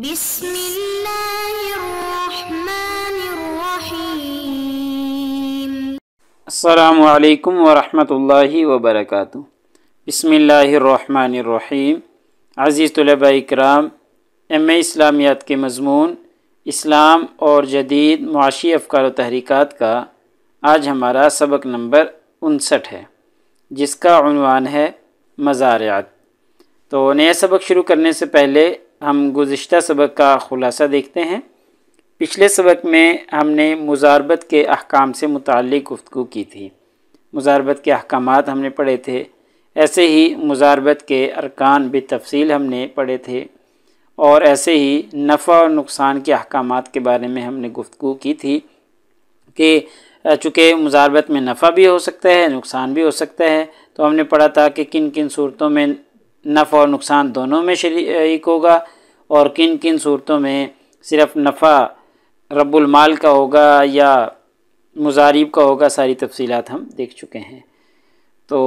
بسم اللہ الرحمن الرحیم السلام علیکم ورحمۃ اللہ وبرکاتہ بسم اللہ الرحمن الرحیم عزیز طلباء اکرام ایم اے اسلامیات کے مضمون اسلام اور جدید معاشی افکار و تحریکات کا آج ہمارا سبق نمبر انسٹھ ہے جس کا عنوان ہے مزارعات تو نیا سبق شروع کرنے سے پہلے ہم گزشتہ سبق کا خلاصہ دیکھتے ہیں پچھلے سبق میں ہم نے مزاربت کے احکام سے متعلق گفتگو کی تھی مزاربت کے احکامات ہم نے پڑھے تھے ایسے ہی مزاربت کے ارکان بھی تفصیل ہم نے پڑھے تھے اور ایسے ہی نفع اور نقصان کے احکامات کے بارے میں ہم نے گفتگو کی تھی کہ چونکہ مزاربت میں نفع بھی ہو سکتا ہے نقصان بھی ہو سکتا ہے تو ہم نے پڑھا تھا کہ کن کن صورتوں میں نفع اور نقصان دونوں میں شریک ہوگا اور کن کن صورتوں میں صرف نفع رب المال کا ہوگا یا مزارب کا ہوگا ساری تفصیلات ہم دیکھ چکے ہیں تو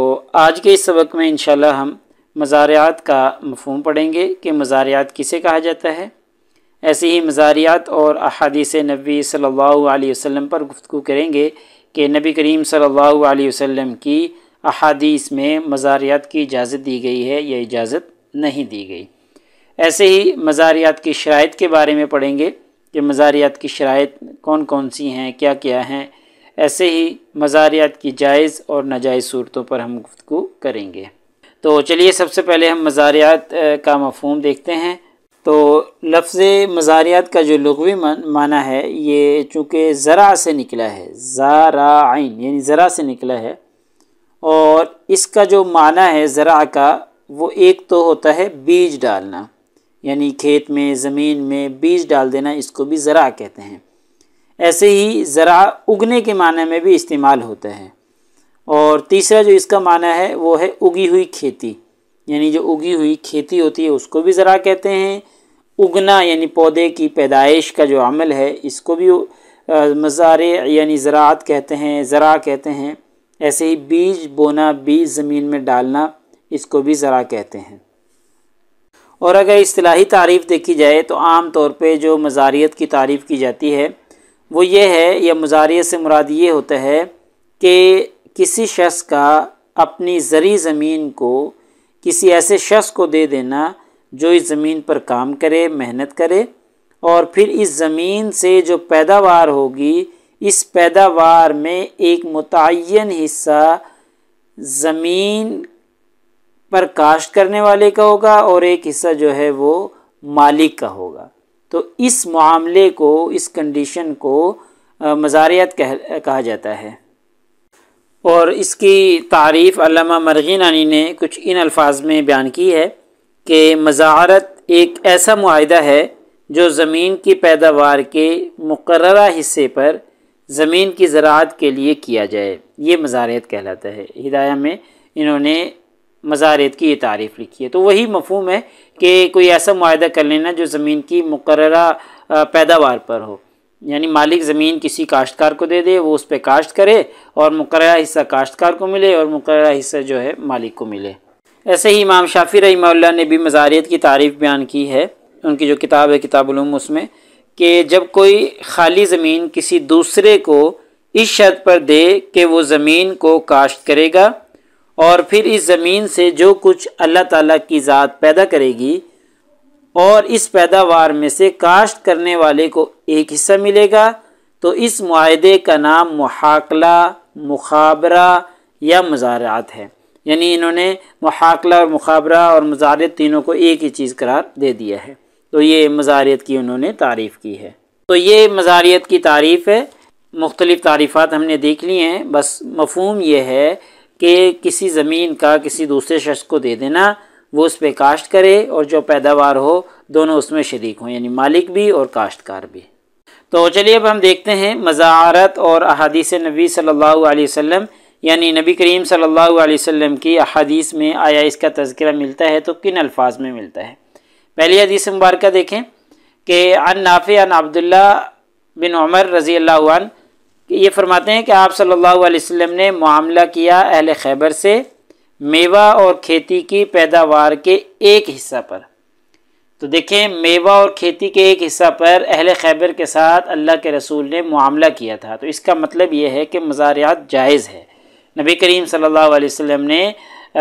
آج کے اس سبق میں انشاءاللہ ہم مزاریات کا مفہوم پڑھیں گے کہ مزاریات کسے کہا جاتا ہے ایسے ہی مزاریات اور احادیث نبی صلی اللہ علیہ وسلم پر گفتگو کریں گے کہ نبی کریم صلی اللہ علیہ وسلم کی احادیث میں مزاریات کی اجازت دی گئی ہے یا اجازت نہیں دی گئی ایسے ہی مزاریات کی شرائط کے بارے میں پڑھیں گے کہ مزاریات کی شرائط کون کون سی ہیں کیا کیا ہیں ایسے ہی مزاریات کی جائز اور ناجائز صورتوں پر ہم گفتگو کریں گے تو چلیے سب سے پہلے ہم مزاریات کا مفہوم دیکھتے ہیں تو لفظ مزاریات کا جو لغوی معنی ہے یہ چونکہ ذرا سے نکلا ہے زارعین یعنی ذرا سے نکلا ہے اور اس کا جو معنی ہے ذرا کا وہ ایک تو ہوتا ہے بیج ڈالنا یعنی کھیت میں زمین میں بیج ڈال دینا اس کو بھی ذرا کہتے ہیں ایسے ہی ذرا اگنے کے معنی میں بھی استعمال ہوتا ہے اور تیسرا جو اس کا معنی ہے وہ ہے اگی ہوئی کھیتی یعنی جو اگی ہوئی کھیتی ہوتی ہے اس کو بھی ذرا کہتے ہیں اگنا یعنی پودے کی پیدائش کا جو عمل ہے اس کو بھی مزارع یعنی زراعت کہتے ہیں ذرا کہتے ہیں ایسے ہی بیج بونا بیج زمین میں ڈالنا اس کو بھی ذرا کہتے ہیں اور اگر اصطلاحی تعریف دیکھی جائے تو عام طور پہ جو مزاریت کی تعریف کی جاتی ہے وہ یہ ہے یا مزاریت سے مراد یہ ہوتا ہے کہ کسی شخص کا اپنی زرعی زمین کو کسی ایسے شخص کو دے دینا جو اس زمین پر کام کرے محنت کرے اور پھر اس زمین سے جو پیداوار ہوگی اس پیداوار میں ایک متعین حصہ زمین پر کاشت کرنے والے کا ہوگا اور ایک حصہ جو ہے وہ مالک کا ہوگا تو اس معاملے کو اس کنڈیشن کو مزاریت کہا جاتا ہے اور اس کی تعریف علامہ مرغینانی نے کچھ ان الفاظ میں بیان کی ہے کہ مزارت ایک ایسا معاہدہ ہے جو زمین کی پیداوار کے مقررہ حصے پر زمین کی زراعت کے لیے کیا جائے یہ مزاریت کہلاتا ہے ہدایہ میں انہوں نے مزاریت کی یہ تعریف لکھی ہے تو وہی مفہوم ہے کہ کوئی ایسا معاہدہ کر لینا جو زمین کی مقررہ پیداوار پر ہو یعنی مالک زمین کسی کاشتکار کو دے دے وہ اس پہ کاشت کرے اور مقررہ حصہ کاشتکار کو ملے اور مقررہ حصہ جو ہے مالک کو ملے ایسے ہی امام شافی رحمہ اللہ نے بھی مزاریت کی تعریف بیان کی ہے ان کی جو کتاب ہے کتاب علوم اس میں کہ جب کوئی خالی زمین کسی دوسرے کو اس شرط پر دے کہ وہ زمین کو کاشت کرے گا اور پھر اس زمین سے جو کچھ اللہ تعالیٰ کی ذات پیدا کرے گی اور اس پیداوار میں سے کاشت کرنے والے کو ایک حصہ ملے گا تو اس معاہدے کا نام محاقلہ مخابرہ یا مزارعات ہے یعنی انہوں نے محاقلہ اور مخابرہ اور مزارعت تینوں کو ایک ہی چیز قرار دے دیا ہے تو یہ مزاریت کی انہوں نے تعریف کی ہے تو یہ مزاریت کی تعریف ہے مختلف تعریفات ہم نے دیکھ لی ہیں بس مفہوم یہ ہے کہ کسی زمین کا کسی دوسرے شخص کو دے دینا وہ اس پہ کاشت کرے اور جو پیداوار ہو دونوں اس میں شریک ہوں یعنی مالک بھی اور کاشتکار بھی تو چلیے اب ہم دیکھتے ہیں مزارت اور احادیث نبی صلی اللہ علیہ وسلم یعنی نبی کریم صلی اللہ علیہ وسلم کی احادیث میں آیا اس کا تذکرہ ملتا ہے تو کن الفاظ میں ملتا ہے پہلی حدیث مبارکہ دیکھیں کہ ان نافع ان عبداللہ بن عمر رضی اللہ عنہ یہ فرماتے ہیں کہ آپ صلی اللہ علیہ وسلم نے معاملہ کیا اہل خیبر سے میوہ اور کھیتی کی پیداوار کے ایک حصہ پر تو دیکھیں میوہ اور کھیتی کے ایک حصہ پر اہل خیبر کے ساتھ اللہ کے رسول نے معاملہ کیا تھا تو اس کا مطلب یہ ہے کہ مزارعات جائز ہے نبی کریم صلی اللہ علیہ وسلم نے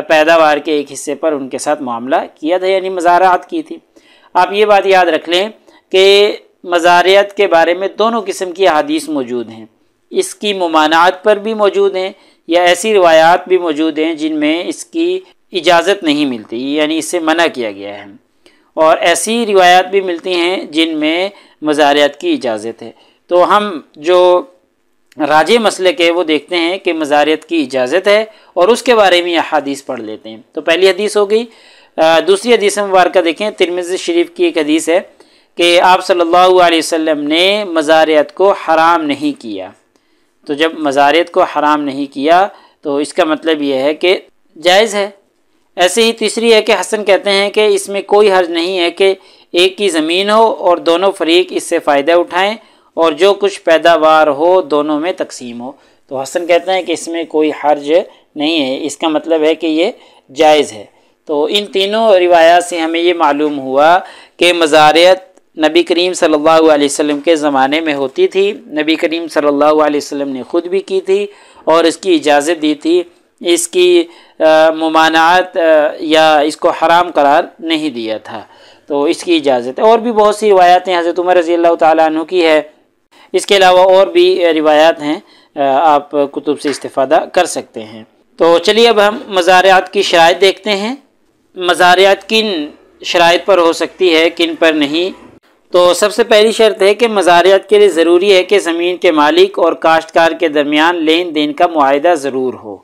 پیداوار کے ایک حصے پر ان کے ساتھ معاملہ کیا تھا یعنی مزارعات کی تھی آپ یہ بات یاد رکھ لیں کہ مزارعت کے بارے میں دونوں قسم کی احادیث موجود ہیں اس کی ممانعات پر بھی موجود ہیں یا ایسی روایات بھی موجود ہیں جن میں اس کی اجازت نہیں ملتی یعنی اس سے منع کیا گیا ہے اور ایسی روایات بھی ملتی ہیں جن میں مزارعت کی اجازت ہے تو ہم جو راجے مسئلے کے وہ دیکھتے ہیں کہ مزاریت کی اجازت ہے اور اس کے بارے میں یہ حدیث پڑھ لیتے ہیں تو پہلی حدیث ہو گئی دوسری حدیث مبارکہ دیکھیں ترمز شریف کی ایک حدیث ہے کہ آپ صلی اللہ علیہ وسلم نے مزاریت کو حرام نہیں کیا تو جب مزاریت کو حرام نہیں کیا تو اس کا مطلب یہ ہے کہ جائز ہے ایسے ہی تیسری ہے کہ حسن کہتے ہیں کہ اس میں کوئی حرج نہیں ہے کہ ایک کی زمین ہو اور دونوں فریق اس سے فائدہ اٹھائیں اور جو کچھ پیداوار ہو دونوں میں تقسیم ہو تو حسن کہتے ہیں کہ اس میں کوئی حرج نہیں ہے اس کا مطلب ہے کہ یہ جائز ہے تو ان تینوں روایات سے ہمیں یہ معلوم ہوا کہ مزارت نبی کریم صلی اللہ علیہ وسلم کے زمانے میں ہوتی تھی نبی کریم صلی اللہ علیہ وسلم نے خود بھی کی تھی اور اس کی اجازت دی تھی اس کی ممانعت یا اس کو حرام قرار نہیں دیا تھا تو اس کی اجازت ہے اور بھی بہت سی ہیں حضرت عمر رضی اللہ تعالیٰ عنہ کی ہے اس کے علاوہ اور بھی روایات ہیں آپ کتب سے استفادہ کر سکتے ہیں تو چلیے اب ہم مزاریات کی شرائط دیکھتے ہیں مزاریات کن شرائط پر ہو سکتی ہے کن پر نہیں تو سب سے پہلی شرط ہے کہ مزاریات کے لیے ضروری ہے کہ زمین کے مالک اور کاشتکار کے درمیان لین دین کا معاہدہ ضرور ہو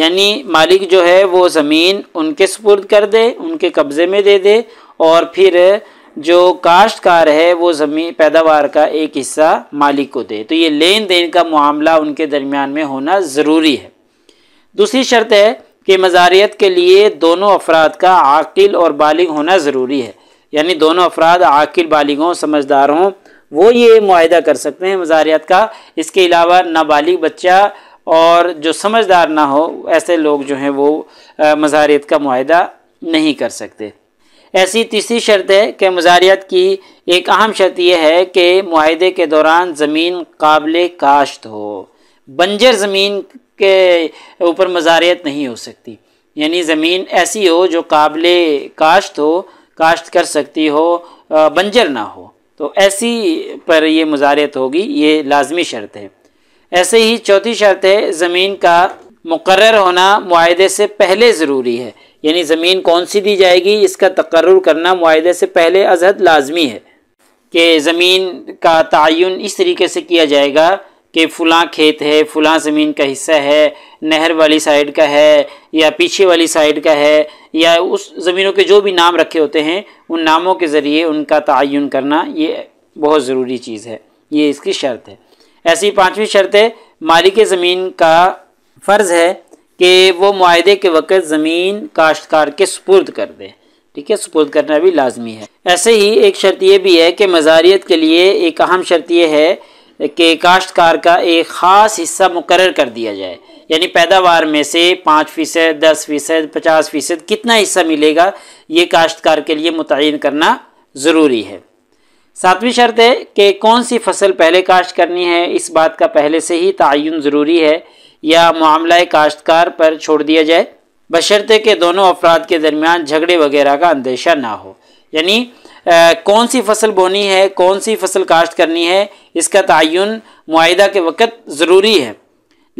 یعنی مالک جو ہے وہ زمین ان کے سپرد کر دے ان کے قبضے میں دے دے اور پھر جو کاشت کار ہے وہ زمین پیداوار کا ایک حصہ مالک کو دے تو یہ لین دین کا معاملہ ان کے درمیان میں ہونا ضروری ہے دوسری شرط ہے کہ مزاریت کے لیے دونوں افراد کا عاقل اور بالغ ہونا ضروری ہے یعنی دونوں افراد عاقل بالغ ہوں سمجھدار ہوں وہ یہ معاہدہ کر سکتے ہیں مزاریت کا اس کے علاوہ نابالغ بچہ اور جو سمجھدار نہ ہو ایسے لوگ جو ہیں وہ مزاریت کا معاہدہ نہیں کر سکتے ایسی تیسری شرط ہے کہ مزاریت کی ایک اہم شرط یہ ہے کہ معاہدے کے دوران زمین قابل کاشت ہو بنجر زمین کے اوپر مزاریت نہیں ہو سکتی یعنی زمین ایسی ہو جو قابل کاشت ہو کاشت کر سکتی ہو بنجر نہ ہو تو ایسی پر یہ مزاریت ہوگی یہ لازمی شرط ہے ایسے ہی چوتھی شرط ہے زمین کا مقرر ہونا معاہدے سے پہلے ضروری ہے یعنی زمین کون سی دی جائے گی اس کا تقرر کرنا معاہدے سے پہلے ازحد لازمی ہے کہ زمین کا تعین اس طریقے سے کیا جائے گا کہ فلاں کھیت ہے فلاں زمین کا حصہ ہے نہر والی سائڈ کا ہے یا پیچھے والی سائڈ کا ہے یا اس زمینوں کے جو بھی نام رکھے ہوتے ہیں ان ناموں کے ذریعے ان کا تعین کرنا یہ بہت ضروری چیز ہے یہ اس کی شرط ہے ایسی پانچویں شرط ہے مالک زمین کا فرض ہے کہ وہ معاہدے کے وقت زمین کاشتکار کے سپرد کر دے ٹھیک ہے سپرد کرنا بھی لازمی ہے ایسے ہی ایک شرط یہ بھی ہے کہ مزاریت کے لیے ایک اہم شرط یہ ہے کہ کاشتکار کا ایک خاص حصہ مقرر کر دیا جائے یعنی پیداوار میں سے پانچ فیصد دس فیصد پچاس فیصد کتنا حصہ ملے گا یہ کاشتکار کے لیے متعین کرنا ضروری ہے ساتویں شرط ہے کہ کون سی فصل پہلے کاشت کرنی ہے اس بات کا پہلے سے ہی تعین ضروری ہے یا معاملہ کاشتکار پر چھوڑ دیا جائے کے دونوں افراد کے درمیان جھگڑے وغیرہ کا اندیشہ نہ ہو یعنی کون سی فصل بونی ہے کون سی فصل کاشت کرنی ہے اس کا تعین معاہدہ کے وقت ضروری ہے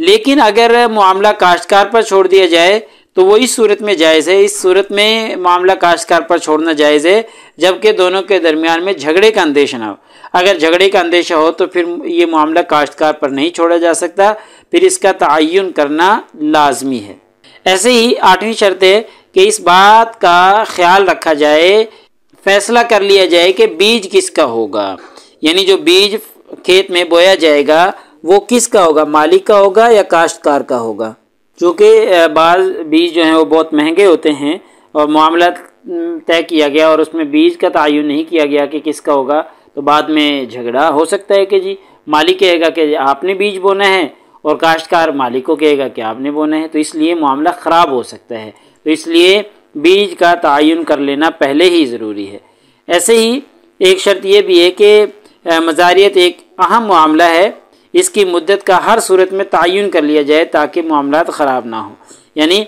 لیکن اگر معاملہ کاشتکار پر چھوڑ دیا جائے تو وہ اس صورت میں جائز ہے اس صورت میں معاملہ کاشتکار پر چھوڑنا جائز ہے جبکہ دونوں کے درمیان میں جھگڑے کا اندیشہ نہ ہو اگر جھگڑے کا اندیشہ ہو تو پھر یہ معاملہ کاشتکار پر نہیں چھوڑا جا سکتا پھر اس کا تعین کرنا لازمی ہے ایسے ہی آٹھویں شرط ہے کہ اس بات کا خیال رکھا جائے فیصلہ کر لیا جائے کہ بیج کس کا ہوگا یعنی جو بیج کھیت میں بویا جائے گا وہ کس کا ہوگا مالک کا ہوگا یا کاشتکار کا ہوگا چونکہ بعض بیج جو ہیں وہ بہت مہنگے ہوتے ہیں اور معاملہ طے کیا گیا اور اس میں بیج کا تعین نہیں کیا گیا کہ کس کا ہوگا تو بعد میں جھگڑا ہو سکتا ہے کہ جی مالک کہے گا کہ آپ نے بیج بونا ہے اور کاشتکار مالک کو کہے گا کہ آپ نے بونا ہے تو اس لیے معاملہ خراب ہو سکتا ہے تو اس لیے بیج کا تعین کر لینا پہلے ہی ضروری ہے ایسے ہی ایک شرط یہ بھی ہے کہ مزاریت ایک اہم معاملہ ہے اس کی مدت کا ہر صورت میں تعین کر لیا جائے تاکہ معاملات خراب نہ ہوں یعنی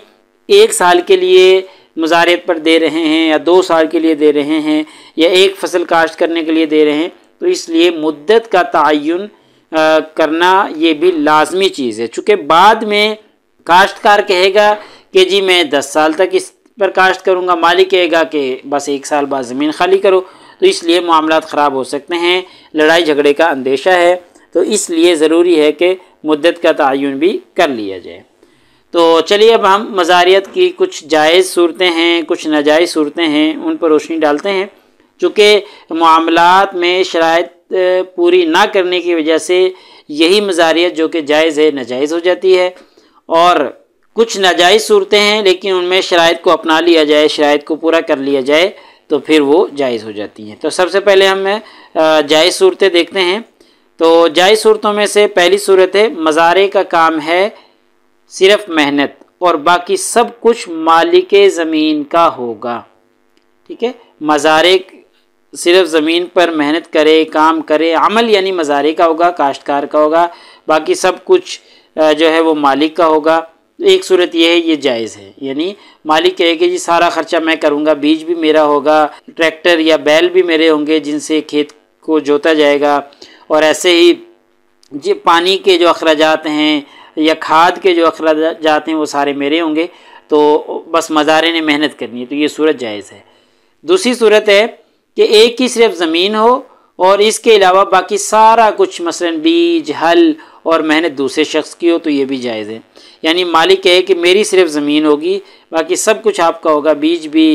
ایک سال کے لیے مزارعت پر دے رہے ہیں یا دو سال کے لیے دے رہے ہیں یا ایک فصل کاشت کرنے کے لیے دے رہے ہیں تو اس لیے مدت کا تعین کرنا یہ بھی لازمی چیز ہے چونکہ بعد میں کاشتکار کہے گا کہ جی میں دس سال تک اس پر کاشت کروں گا مالک کہے گا کہ بس ایک سال بعد زمین خالی کرو تو اس لیے معاملات خراب ہو سکتے ہیں لڑائی جھگڑے کا اندیشہ ہے تو اس لیے ضروری ہے کہ مدت کا تعین بھی کر لیا جائے تو چلیے اب ہم مزاریت کی کچھ جائز صورتیں ہیں کچھ ناجائز صورتیں ہیں ان پر روشنی ڈالتے ہیں چونکہ معاملات میں شرائط پوری نہ کرنے کی وجہ سے یہی مزاریت جو کہ جائز ہے ناجائز ہو جاتی ہے اور کچھ ناجائز صورتیں ہیں لیکن ان میں شرائط کو اپنا لیا جائے شرائط کو پورا کر لیا جائے تو پھر وہ جائز ہو جاتی ہیں تو سب سے پہلے ہم جائز صورتیں دیکھتے ہیں تو جائز صورتوں میں سے پہلی صورت ہے مزارے کا کام ہے صرف محنت اور باقی سب کچھ مالک زمین کا ہوگا ٹھیک ہے مزارے صرف زمین پر محنت کرے کام کرے عمل یعنی مزارے کا ہوگا کاشتکار کا ہوگا باقی سب کچھ جو ہے وہ مالک کا ہوگا ایک صورت یہ ہے یہ جائز ہے یعنی مالک کہے کہ جی سارا خرچہ میں کروں گا بیج بھی میرا ہوگا ٹریکٹر یا بیل بھی میرے ہوں گے جن سے کھیت کو جوتا جائے گا اور ایسے ہی جی پانی کے جو اخراجات ہیں یا کھاد کے جو اخراجات ہیں وہ سارے میرے ہوں گے تو بس مزارے نے محنت کرنی ہے تو یہ صورت جائز ہے دوسری صورت ہے کہ ایک ہی صرف زمین ہو اور اس کے علاوہ باقی سارا کچھ مثلا بیج ہل اور محنت دوسرے شخص کی ہو تو یہ بھی جائز ہے یعنی مالک ہے کہ میری صرف زمین ہوگی باقی سب کچھ آپ کا ہوگا بیج بھی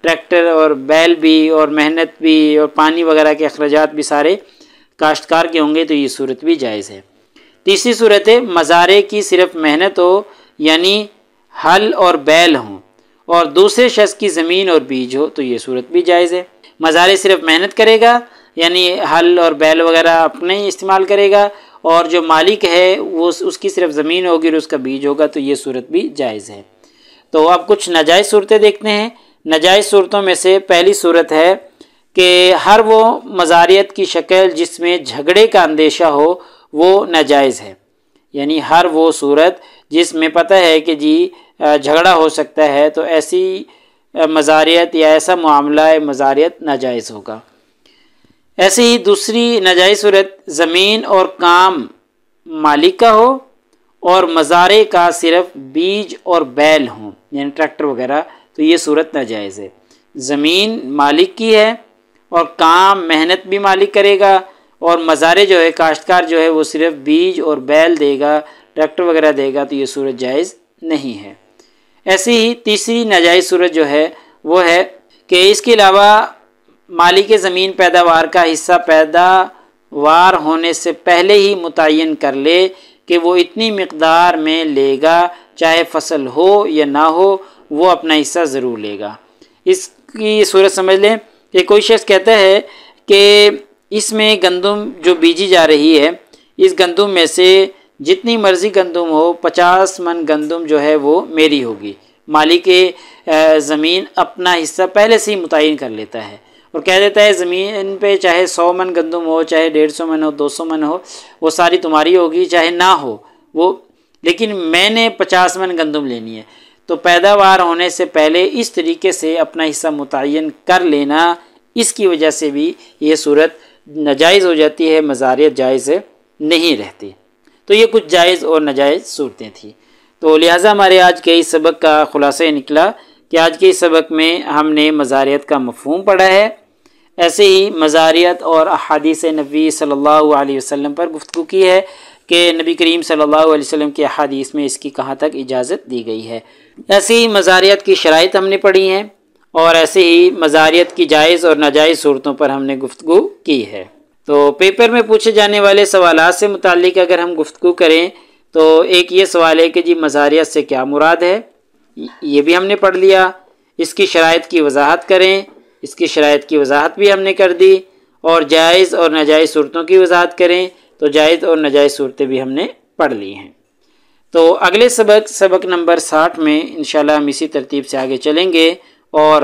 ٹریکٹر اور بیل بھی اور محنت بھی اور پانی وغیرہ کے اخراجات بھی سارے کاشتکار کے ہوں گے تو یہ صورت بھی جائز ہے تیسری صورت ہے مزارے کی صرف محنت ہو یعنی حل اور بیل ہوں اور دوسرے شخص کی زمین اور بیج ہو تو یہ صورت بھی جائز ہے مزارے صرف محنت کرے گا یعنی حل اور بیل وغیرہ اپنے ہی استعمال کرے گا اور جو مالک ہے وہ اس کی صرف زمین ہوگی اور اس کا بیج ہوگا تو یہ صورت بھی جائز ہے تو اب کچھ نجائز صورتیں دیکھتے ہیں نجائز صورتوں میں سے پہلی صورت ہے کہ ہر وہ مزاریت کی شکل جس میں جھگڑے کا اندیشہ ہو وہ ناجائز ہے یعنی ہر وہ صورت جس میں پتہ ہے کہ جی جھگڑا ہو سکتا ہے تو ایسی مزاریت یا ایسا معاملہ مزاریت ناجائز ہوگا ایسے ہی دوسری ناجائز صورت زمین اور کام مالک کا ہو اور مزارے کا صرف بیج اور بیل ہوں یعنی ٹریکٹر وغیرہ تو یہ صورت ناجائز ہے زمین مالک کی ہے اور کام محنت بھی مالک کرے گا اور مزارے جو ہے کاشتکار جو ہے وہ صرف بیج اور بیل دے گا ٹریکٹر وغیرہ دے گا تو یہ صورت جائز نہیں ہے ایسی ہی تیسری ناجائز صورت جو ہے وہ ہے کہ اس کے علاوہ مالی کے زمین پیداوار کا حصہ پیداوار ہونے سے پہلے ہی متعین کر لے کہ وہ اتنی مقدار میں لے گا چاہے فصل ہو یا نہ ہو وہ اپنا حصہ ضرور لے گا اس کی صورت سمجھ لیں کہ کوئی شخص کہتا ہے کہ اس میں گندم جو بیجی جا رہی ہے اس گندم میں سے جتنی مرضی گندم ہو پچاس من گندم جو ہے وہ میری ہوگی مالی کے زمین اپنا حصہ پہلے سے ہی متعین کر لیتا ہے اور کہہ دیتا ہے زمین پہ چاہے سو من گندم ہو چاہے ڈیڑھ سو من ہو دو سو من ہو وہ ساری تمہاری ہوگی چاہے نہ ہو وہ لیکن میں نے پچاس من گندم لینی ہے تو پیداوار ہونے سے پہلے اس طریقے سے اپنا حصہ متعین کر لینا اس کی وجہ سے بھی یہ صورت ناجائز ہو جاتی ہے مزاریت جائز نہیں رہتی تو یہ کچھ جائز اور ناجائز صورتیں تھیں تو لہٰذا ہمارے آج کے اس سبق کا خلاصہ نکلا کہ آج کے اس سبق میں ہم نے مزاریت کا مفہوم پڑھا ہے ایسے ہی مزاریت اور احادیث نبی صلی اللہ علیہ وسلم پر گفتگو کی ہے کہ نبی کریم صلی اللہ علیہ وسلم کے احادیث میں اس کی کہاں تک اجازت دی گئی ہے ایسے ہی مزاریت کی شرائط ہم نے پڑھی ہیں اور ایسے ہی مزاریت کی جائز اور ناجائز صورتوں پر ہم نے گفتگو کی ہے تو پیپر میں پوچھے جانے والے سوالات سے متعلق اگر ہم گفتگو کریں تو ایک یہ سوال ہے کہ جی مزاریت سے کیا مراد ہے یہ بھی ہم نے پڑھ لیا اس کی شرائط کی وضاحت کریں اس کی شرائط کی وضاحت بھی ہم نے کر دی اور جائز اور ناجائز صورتوں کی وضاحت کریں تو جائز اور نجائز صورتیں بھی ہم نے پڑھ لی ہیں تو اگلے سبق سبق نمبر ساٹھ میں انشاءاللہ ہم اسی ترتیب سے آگے چلیں گے اور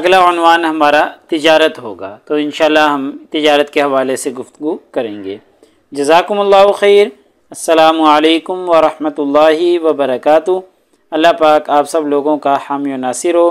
اگلا عنوان ہمارا تجارت ہوگا تو انشاءاللہ ہم تجارت کے حوالے سے گفتگو کریں گے جزاکم اللہ خیر السلام علیکم ورحمۃ اللہ وبرکاتہ اللہ پاک آپ سب لوگوں کا حامی و ناصر ہو